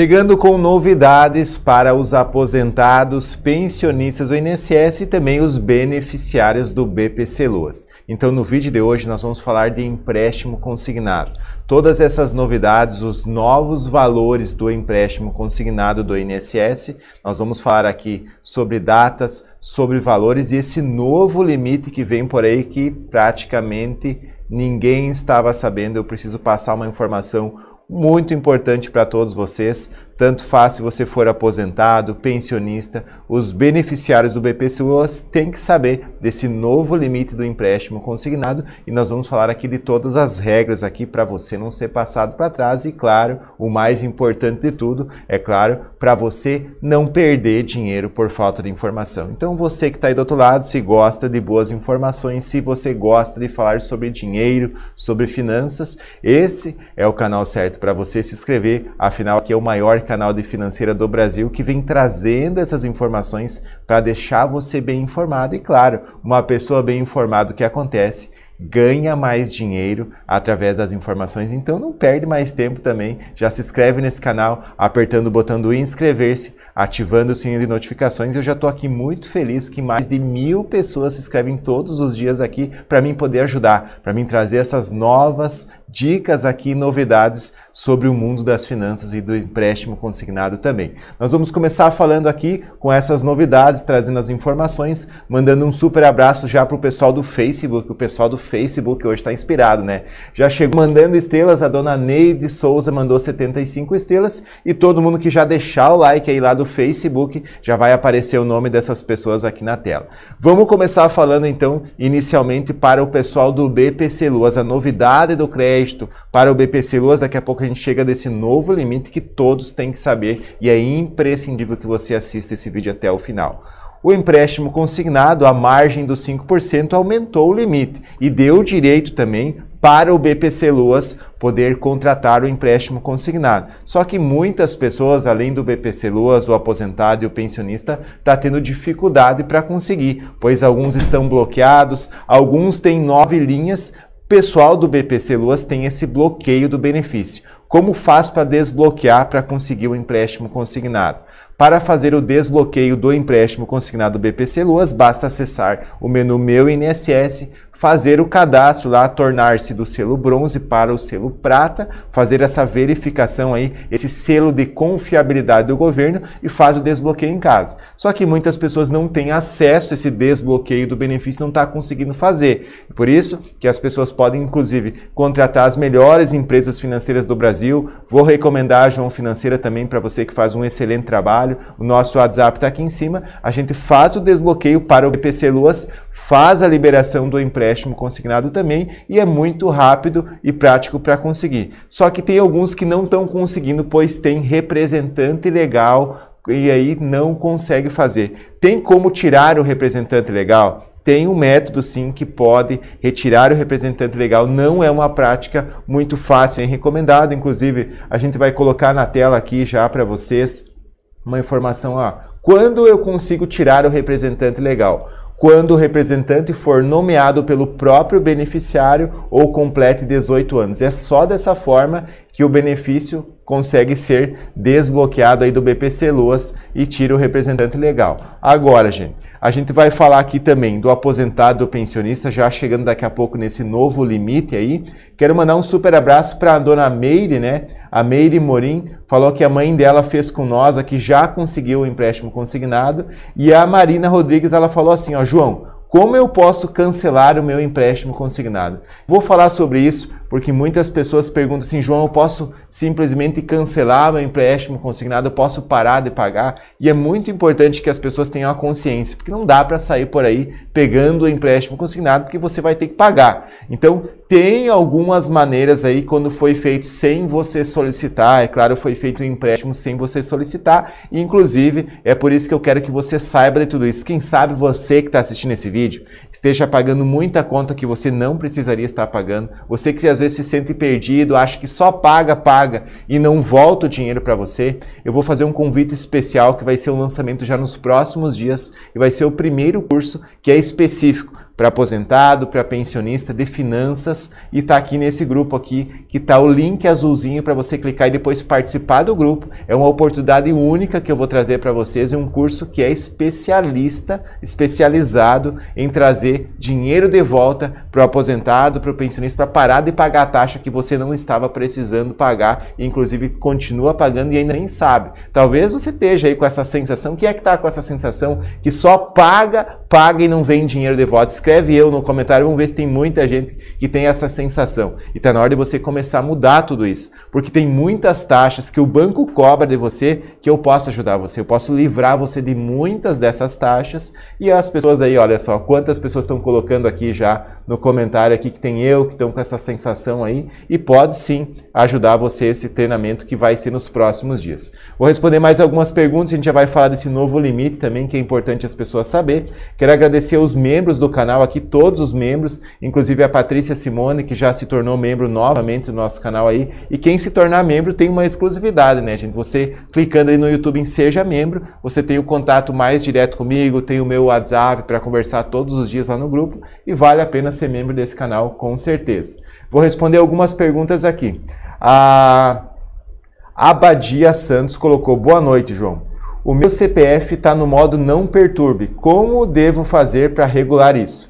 Chegando com novidades para os aposentados, pensionistas do INSS e também os beneficiários do BPC Loas. Então, no vídeo de hoje nós vamos falar de empréstimo consignado. Todas essas novidades, os novos valores do empréstimo consignado do INSS, nós vamos falar aqui sobre datas, sobre valores e esse novo limite que vem por aí que praticamente ninguém estava sabendo. Eu preciso passar uma informação muito importante para todos vocês, tanto faz se você for aposentado, pensionista os beneficiários do BPCUAS têm que saber desse novo limite do empréstimo consignado e nós vamos falar aqui de todas as regras aqui para você não ser passado para trás e claro, o mais importante de tudo, é claro, para você não perder dinheiro por falta de informação. Então você que está aí do outro lado, se gosta de boas informações, se você gosta de falar sobre dinheiro, sobre finanças, esse é o canal certo para você se inscrever. Afinal, aqui é o maior canal de financeira do Brasil que vem trazendo essas informações informações para deixar você bem informado. E claro, uma pessoa bem informada, o que acontece? ganha mais dinheiro através das informações. Então não perde mais tempo também. Já se inscreve nesse canal apertando o botão do inscrever-se ativando o sininho de notificações. Eu já estou aqui muito feliz que mais de mil pessoas se inscrevem todos os dias aqui para mim poder ajudar, para mim trazer essas novas dicas aqui, novidades sobre o mundo das finanças e do empréstimo consignado também. Nós vamos começar falando aqui com essas novidades, trazendo as informações, mandando um super abraço já para o pessoal do Facebook. O pessoal do Facebook hoje está inspirado, né? Já chegou mandando estrelas, a dona Neide Souza mandou 75 estrelas e todo mundo que já deixar o like aí lá do Facebook, já vai aparecer o nome dessas pessoas aqui na tela. Vamos começar falando então inicialmente para o pessoal do BPC Luas, a novidade do crédito para o BPC Luas, daqui a pouco a gente chega desse novo limite que todos têm que saber e é imprescindível que você assista esse vídeo até o final o empréstimo consignado, a margem dos 5%, aumentou o limite e deu direito também para o BPC Luas poder contratar o empréstimo consignado. Só que muitas pessoas, além do BPC Luas, o aposentado e o pensionista, está tendo dificuldade para conseguir, pois alguns estão bloqueados, alguns têm nove linhas. O pessoal do BPC Luas tem esse bloqueio do benefício. Como faz para desbloquear para conseguir o empréstimo consignado? Para fazer o desbloqueio do empréstimo consignado BPC Luas, basta acessar o menu Meu INSS, fazer o cadastro lá, tornar-se do selo bronze para o selo prata, fazer essa verificação aí, esse selo de confiabilidade do governo e faz o desbloqueio em casa. Só que muitas pessoas não têm acesso a esse desbloqueio do benefício, não está conseguindo fazer. Por isso que as pessoas podem, inclusive, contratar as melhores empresas financeiras do Brasil. Vou recomendar a João Financeira também para você que faz um excelente trabalho. O nosso WhatsApp está aqui em cima. A gente faz o desbloqueio para o BPC Luas faz a liberação do empréstimo consignado também e é muito rápido e prático para conseguir. Só que tem alguns que não estão conseguindo, pois tem representante legal e aí não consegue fazer. Tem como tirar o representante legal? tem um método sim que pode retirar o representante legal. Não é uma prática muito fácil, e é recomendada. Inclusive, a gente vai colocar na tela aqui já para vocês uma informação. Ó, quando eu consigo tirar o representante legal? quando o representante for nomeado pelo próprio beneficiário ou complete 18 anos. É só dessa forma que o benefício consegue ser desbloqueado aí do BPC Luas e tira o representante legal. Agora, gente, a gente vai falar aqui também do aposentado, do pensionista, já chegando daqui a pouco nesse novo limite aí. Quero mandar um super abraço para a dona Meire, né? A Meire Morim falou que a mãe dela fez com nós aqui, já conseguiu o empréstimo consignado. E a Marina Rodrigues, ela falou assim, ó, João, como eu posso cancelar o meu empréstimo consignado? Vou falar sobre isso porque muitas pessoas perguntam assim, João, eu posso simplesmente cancelar meu empréstimo consignado, eu posso parar de pagar? E é muito importante que as pessoas tenham a consciência, porque não dá para sair por aí pegando o empréstimo consignado, porque você vai ter que pagar. Então, tem algumas maneiras aí quando foi feito sem você solicitar, é claro, foi feito um empréstimo sem você solicitar, e inclusive é por isso que eu quero que você saiba de tudo isso. Quem sabe você que está assistindo esse vídeo esteja pagando muita conta que você não precisaria estar pagando, você que às às vezes se sente perdido, acha que só paga, paga e não volta o dinheiro para você, eu vou fazer um convite especial que vai ser o um lançamento já nos próximos dias e vai ser o primeiro curso que é específico para aposentado, para pensionista de finanças e está aqui nesse grupo aqui que está o link azulzinho para você clicar e depois participar do grupo. É uma oportunidade única que eu vou trazer para vocês, é um curso que é especialista, especializado em trazer dinheiro de volta para o aposentado, para o pensionista para parar de pagar a taxa que você não estava precisando pagar, e inclusive continua pagando e ainda nem sabe. Talvez você esteja aí com essa sensação, quem é que está com essa sensação que só paga, paga e não vem dinheiro de volta? escreve eu no comentário, vamos ver se tem muita gente que tem essa sensação. E está na hora de você começar a mudar tudo isso, porque tem muitas taxas que o banco cobra de você que eu posso ajudar você, eu posso livrar você de muitas dessas taxas. E as pessoas aí, olha só, quantas pessoas estão colocando aqui já no comentário aqui que tem eu, que estão com essa sensação aí, e pode sim ajudar você esse treinamento que vai ser nos próximos dias. Vou responder mais algumas perguntas, a gente já vai falar desse novo limite também, que é importante as pessoas saber. Quero agradecer aos membros do canal canal aqui, todos os membros, inclusive a Patrícia Simone, que já se tornou membro novamente do nosso canal aí. E quem se tornar membro tem uma exclusividade, né, gente? Você clicando aí no YouTube em Seja Membro, você tem o contato mais direto comigo, tem o meu WhatsApp para conversar todos os dias lá no grupo e vale a pena ser membro desse canal com certeza. Vou responder algumas perguntas aqui. A Abadia Santos colocou: Boa noite, João. O meu CPF está no modo não perturbe. Como devo fazer para regular isso?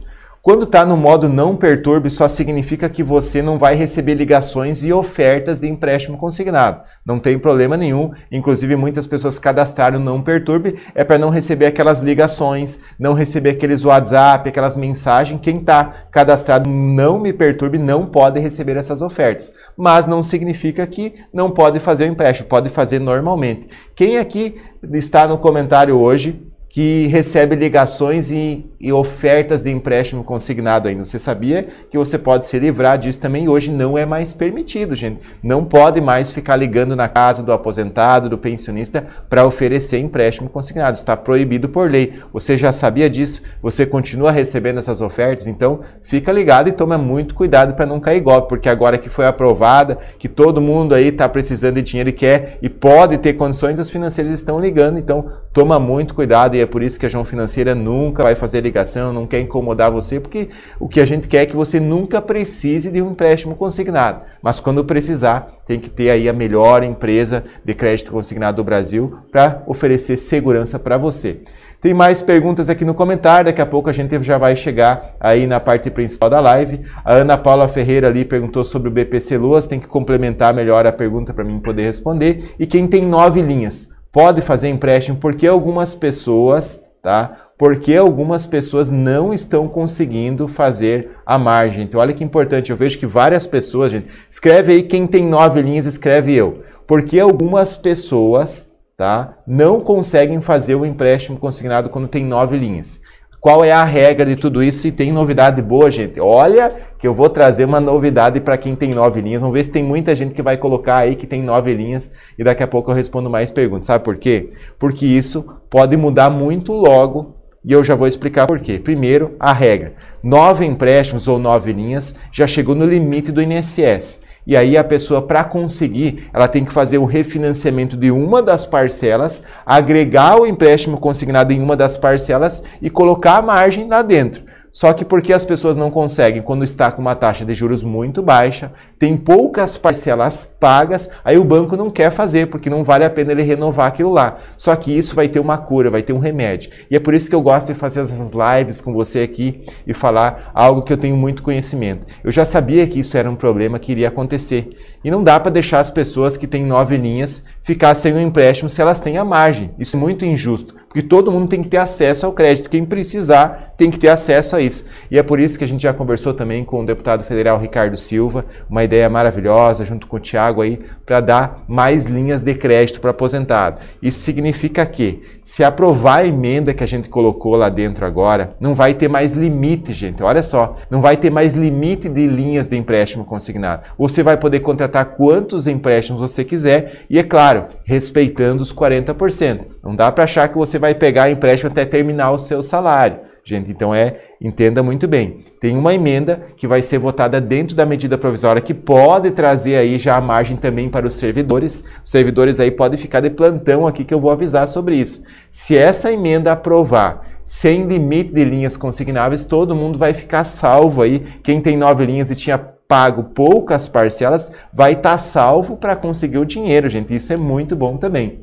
Quando está no modo não perturbe, só significa que você não vai receber ligações e ofertas de empréstimo consignado. Não tem problema nenhum. Inclusive, muitas pessoas cadastraram não perturbe é para não receber aquelas ligações, não receber aqueles WhatsApp, aquelas mensagens. Quem está cadastrado não me perturbe não pode receber essas ofertas. Mas não significa que não pode fazer o empréstimo, pode fazer normalmente. Quem aqui está no comentário hoje que recebe ligações e, e, ofertas de empréstimo consignado ainda. Você sabia que você pode se livrar disso também? Hoje não é mais permitido, gente. Não pode mais ficar ligando na casa do aposentado, do pensionista, para oferecer empréstimo consignado. Está proibido por lei. Você já sabia disso? Você continua recebendo essas ofertas? Então, fica ligado e toma muito cuidado para não cair golpe, porque agora que foi aprovada, que todo mundo aí está precisando de dinheiro e quer e pode ter condições, as financeiras estão ligando. Então, toma muito cuidado e é por isso que a João Financeira nunca vai fazer ligação, não quer incomodar você, porque o que a gente quer é que você nunca precise de um empréstimo consignado. Mas quando precisar, tem que ter aí a melhor empresa de crédito consignado do Brasil para oferecer segurança para você. Tem mais perguntas aqui no comentário, daqui a pouco a gente já vai chegar aí na parte principal da live. A Ana Paula Ferreira ali perguntou sobre o BPC Luas, tem que complementar melhor a pergunta para mim poder responder. E quem tem nove linhas, pode fazer empréstimo porque algumas pessoas, tá? Porque algumas pessoas não estão conseguindo fazer a margem. Então, olha que importante, eu vejo que várias pessoas, gente, escreve aí quem tem nove linhas, escreve eu. Porque algumas pessoas, tá? Não conseguem fazer o empréstimo consignado quando tem nove linhas. Qual é a regra de tudo isso? E tem novidade boa, gente. Olha que eu vou trazer uma novidade para quem tem nove linhas. Vamos ver se tem muita gente que vai colocar aí que tem nove linhas e daqui a pouco eu respondo mais perguntas. Sabe por quê? Porque isso pode mudar muito logo e eu já vou explicar por quê. Primeiro, a regra. Nove empréstimos ou nove linhas já chegou no limite do INSS. E aí a pessoa, para conseguir, ela tem que fazer o refinanciamento de uma das parcelas, agregar o empréstimo consignado em uma das parcelas e colocar a margem lá dentro. Só que porque as pessoas não conseguem quando está com uma taxa de juros muito baixa, tem poucas parcelas pagas, aí o banco não quer fazer porque não vale a pena ele renovar aquilo lá. Só que isso vai ter uma cura, vai ter um remédio. E é por isso que eu gosto de fazer essas lives com você aqui e falar algo que eu tenho muito conhecimento. Eu já sabia que isso era um problema que iria acontecer. E não dá para deixar as pessoas que têm nove linhas ficar sem o empréstimo se elas têm a margem. Isso é muito injusto, porque todo mundo tem que ter acesso ao crédito. Quem precisar tem que ter acesso a isso. E é por isso que a gente já conversou também com o deputado federal Ricardo Silva, uma ideia maravilhosa, junto com o Tiago aí, para dar mais linhas de crédito para aposentado. Isso significa que, se aprovar a emenda que a gente colocou lá dentro agora, não vai ter mais limite, gente. Olha só, não vai ter mais limite de linhas de empréstimo consignado. Você vai poder contratar contratar quantos empréstimos você quiser e, é claro, respeitando os 40%. Não dá para achar que você vai pegar empréstimo até terminar o seu salário. Gente, então é, entenda muito bem. Tem uma emenda que vai ser votada dentro da medida provisória que pode trazer aí já a margem também para os servidores. Os servidores aí podem ficar de plantão aqui que eu vou avisar sobre isso. Se essa emenda aprovar sem limite de linhas consignáveis, todo mundo vai ficar salvo aí. Quem tem nove linhas e tinha pago poucas parcelas, vai estar tá salvo para conseguir o dinheiro, gente. Isso é muito bom também.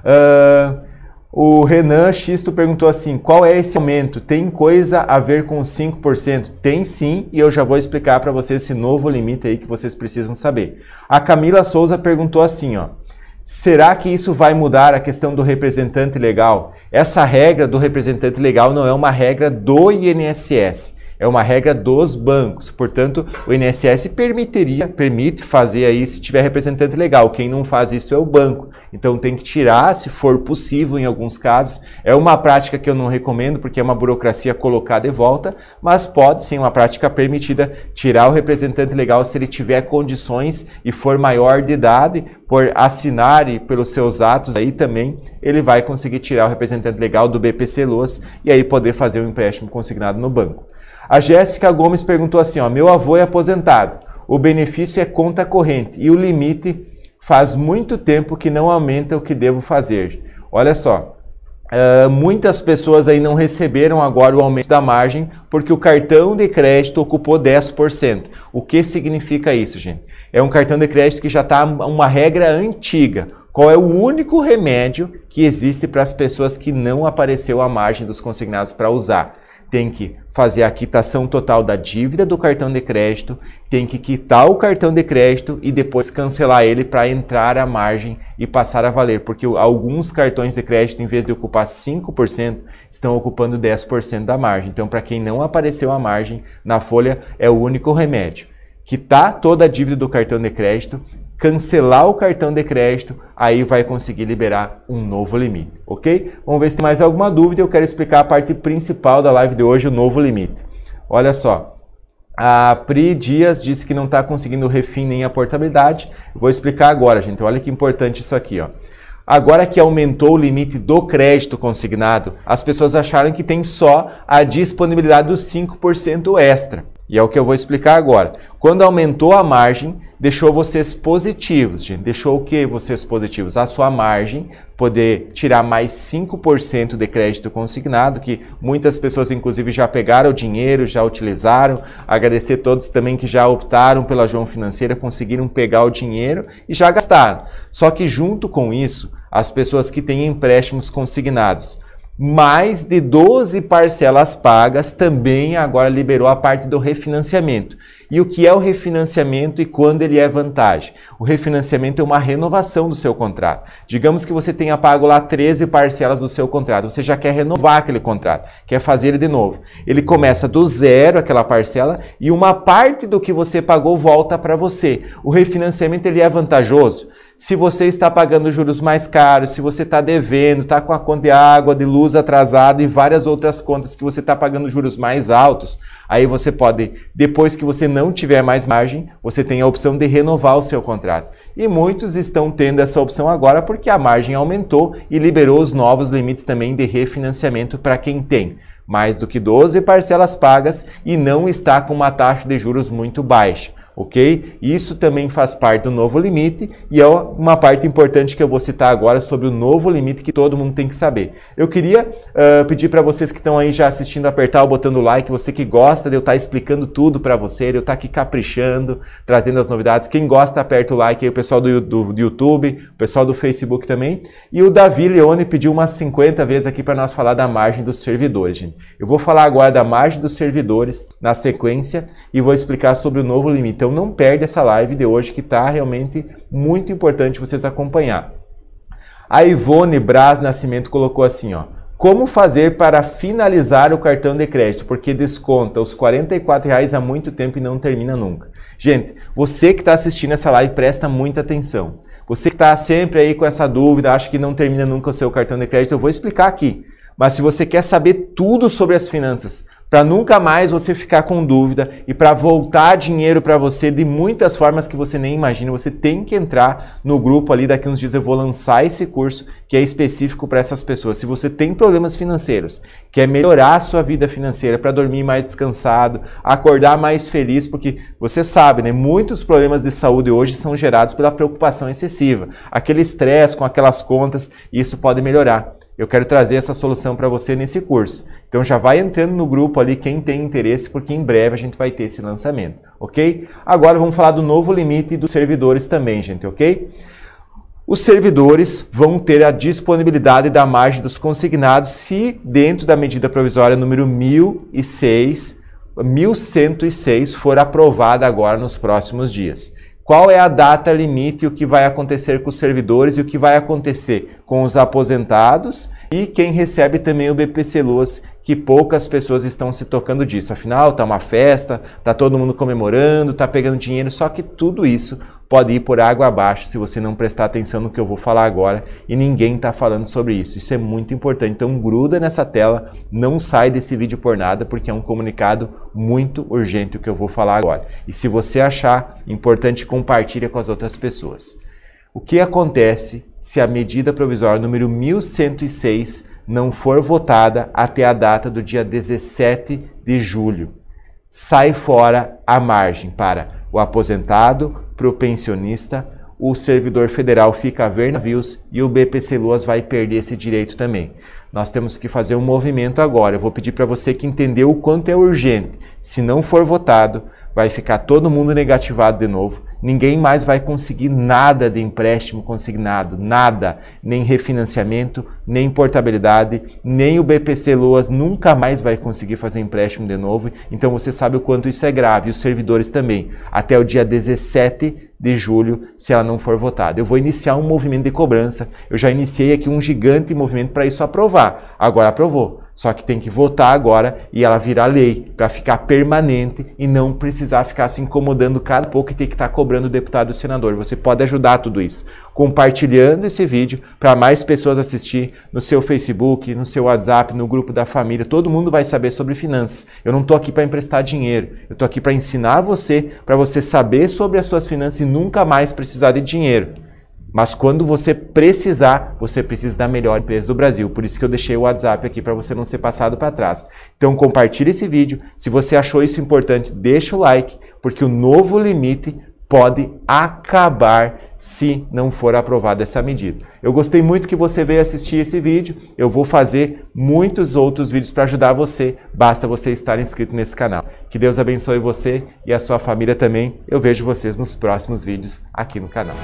Uh, o Renan Xisto perguntou assim: qual é esse aumento? Tem coisa a ver com 5%? Tem sim, e eu já vou explicar para vocês esse novo limite aí que vocês precisam saber. A Camila Souza perguntou assim: ó. Será que isso vai mudar a questão do representante legal? Essa regra do representante legal não é uma regra do INSS. É uma regra dos bancos. Portanto, o INSS permitiria, permite fazer aí se tiver representante legal. Quem não faz isso é o banco. Então tem que tirar, se for possível, em alguns casos. É uma prática que eu não recomendo porque é uma burocracia colocada de volta, mas pode sim uma prática permitida tirar o representante legal se ele tiver condições e for maior de idade, por assinar e pelos seus atos, aí também ele vai conseguir tirar o representante legal do BPC Loas e aí poder fazer o um empréstimo consignado no banco. A Jéssica Gomes perguntou assim: ó, meu avô é aposentado, o benefício é conta corrente e o limite faz muito tempo que não aumenta o que devo fazer. Olha só, Uh, muitas pessoas aí não receberam agora o aumento da margem porque o cartão de crédito ocupou 10%. O que significa isso, gente? É um cartão de crédito que já está uma regra antiga. Qual é o único remédio que existe para as pessoas que não apareceu a margem dos consignados para usar? Tem que fazer a quitação total da dívida do cartão de crédito, tem que quitar o cartão de crédito e depois cancelar ele para entrar a margem e passar a valer, porque alguns cartões de crédito, em vez de ocupar 5%, estão ocupando 10% da margem. Então, para quem não apareceu a margem na folha, é o único remédio. Quitar toda a dívida do cartão de crédito cancelar o cartão de crédito, aí vai conseguir liberar um novo limite, ok? Vamos ver se tem mais alguma dúvida. Eu quero explicar a parte principal da live de hoje, o novo limite. Olha só. A Pri Dias disse que não está conseguindo refin nem a portabilidade. Vou explicar agora, gente. Olha que importante isso aqui, ó. Agora que aumentou o limite do crédito consignado, as pessoas acharam que tem só a disponibilidade dos 5% extra. E é o que eu vou explicar agora. Quando aumentou a margem, deixou vocês positivos, gente. Deixou o que vocês positivos? A sua margem, poder tirar mais 5% de crédito consignado, que muitas pessoas, inclusive, já pegaram o dinheiro, já utilizaram. Agradecer a todos também que já optaram pela João Financeira, conseguiram pegar o dinheiro e já gastaram. Só que, junto com isso, as pessoas que têm empréstimos consignados. Mais de 12 parcelas pagas também agora liberou a parte do refinanciamento. E o que é o refinanciamento e quando ele é vantagem? O refinanciamento é uma renovação do seu contrato. Digamos que você tenha pago lá 13 parcelas do seu contrato, você já quer renovar aquele contrato, quer fazer ele de novo. Ele começa do zero aquela parcela e uma parte do que você pagou volta para você. O refinanciamento ele é vantajoso se você está pagando juros mais caros, se você está devendo, está com a conta de água, de luz atrasada e várias outras contas que você está pagando juros mais altos, aí você pode, depois que você não tiver mais margem, você tem a opção de renovar o seu contrato. E muitos estão tendo essa opção agora porque a margem aumentou e liberou os novos limites também de refinanciamento para quem tem mais do que 12 parcelas pagas e não está com uma taxa de juros muito baixa ok? Isso também faz parte do novo limite e é uma parte importante que eu vou citar agora sobre o novo limite que todo mundo tem que saber. Eu queria uh, pedir para vocês que estão aí já assistindo, apertar o botão do like, você que gosta de eu estar tá explicando tudo para você, de eu estar tá aqui caprichando, trazendo as novidades. Quem gosta, aperta o like aí, o pessoal do, do, do YouTube, o pessoal do Facebook também. E o Davi Leone pediu umas 50 vezes aqui para nós falar da margem dos servidores, gente. Eu vou falar agora da margem dos servidores na sequência e vou explicar sobre o novo limite. Então, então não perde essa live de hoje que está realmente muito importante vocês acompanhar. A Ivone Braz Nascimento colocou assim, ó. Como fazer para finalizar o cartão de crédito? Porque desconta os R$ reais há muito tempo e não termina nunca. Gente, você que está assistindo essa live, presta muita atenção. Você que está sempre aí com essa dúvida, acha que não termina nunca o seu cartão de crédito, eu vou explicar aqui. Mas se você quer saber tudo sobre as finanças, para nunca mais você ficar com dúvida e para voltar dinheiro para você de muitas formas que você nem imagina. Você tem que entrar no grupo ali daqui uns dias eu vou lançar esse curso que é específico para essas pessoas. Se você tem problemas financeiros, quer melhorar a sua vida financeira para dormir mais descansado, acordar mais feliz, porque você sabe, né, muitos problemas de saúde hoje são gerados pela preocupação excessiva, aquele estresse com aquelas contas, isso pode melhorar eu quero trazer essa solução para você nesse curso. Então já vai entrando no grupo ali quem tem interesse, porque em breve a gente vai ter esse lançamento, ok? Agora vamos falar do novo limite dos servidores também, gente, ok? Os servidores vão ter a disponibilidade da margem dos consignados se dentro da medida provisória número 1006, 1106 for aprovada agora nos próximos dias qual é a data limite, o que vai acontecer com os servidores e o que vai acontecer com os aposentados e quem recebe também o BPC Luas, que poucas pessoas estão se tocando disso. Afinal, tá uma festa, tá todo mundo comemorando, tá pegando dinheiro, só que tudo isso pode ir por água abaixo se você não prestar atenção no que eu vou falar agora e ninguém tá falando sobre isso. Isso é muito importante. Então gruda nessa tela, não sai desse vídeo por nada, porque é um comunicado muito urgente o que eu vou falar agora. E se você achar importante, compartilha com as outras pessoas. O que acontece se a medida provisória número 1106 não for votada até a data do dia 17 de julho. Sai fora a margem para o aposentado, para o pensionista, o servidor federal fica a ver navios e o BPC Luas vai perder esse direito também. Nós temos que fazer um movimento agora. Eu vou pedir para você que entendeu o quanto é urgente. Se não for votado, vai ficar todo mundo negativado de novo. Ninguém mais vai conseguir nada de empréstimo consignado, nada, nem refinanciamento, nem portabilidade, nem o BPC Loas nunca mais vai conseguir fazer empréstimo de novo. Então você sabe o quanto isso é grave, os servidores também. Até o dia 17 de julho, se ela não for votada. Eu vou iniciar um movimento de cobrança. Eu já iniciei aqui um gigante movimento para isso aprovar. Agora aprovou. Só que tem que votar agora e ela virar lei para ficar permanente e não precisar ficar se incomodando cada pouco e ter que estar tá cobrando o deputado e o senador. Você pode ajudar tudo isso compartilhando esse vídeo para mais pessoas assistir no seu Facebook, no seu WhatsApp, no grupo da família. Todo mundo vai saber sobre finanças. Eu não estou aqui para emprestar dinheiro. Eu estou aqui para ensinar você, para você saber sobre as suas finanças e nunca mais precisar de dinheiro. Mas quando você precisar, você precisa da melhor empresa do Brasil. Por isso que eu deixei o WhatsApp aqui para você não ser passado para trás. Então compartilhe esse vídeo. Se você achou isso importante, deixa o like, porque o novo limite pode acabar se não for aprovada essa medida. Eu gostei muito que você veio assistir esse vídeo. Eu vou fazer muitos outros vídeos para ajudar você. Basta você estar inscrito nesse canal. Que Deus abençoe você e a sua família também. Eu vejo vocês nos próximos vídeos aqui no canal.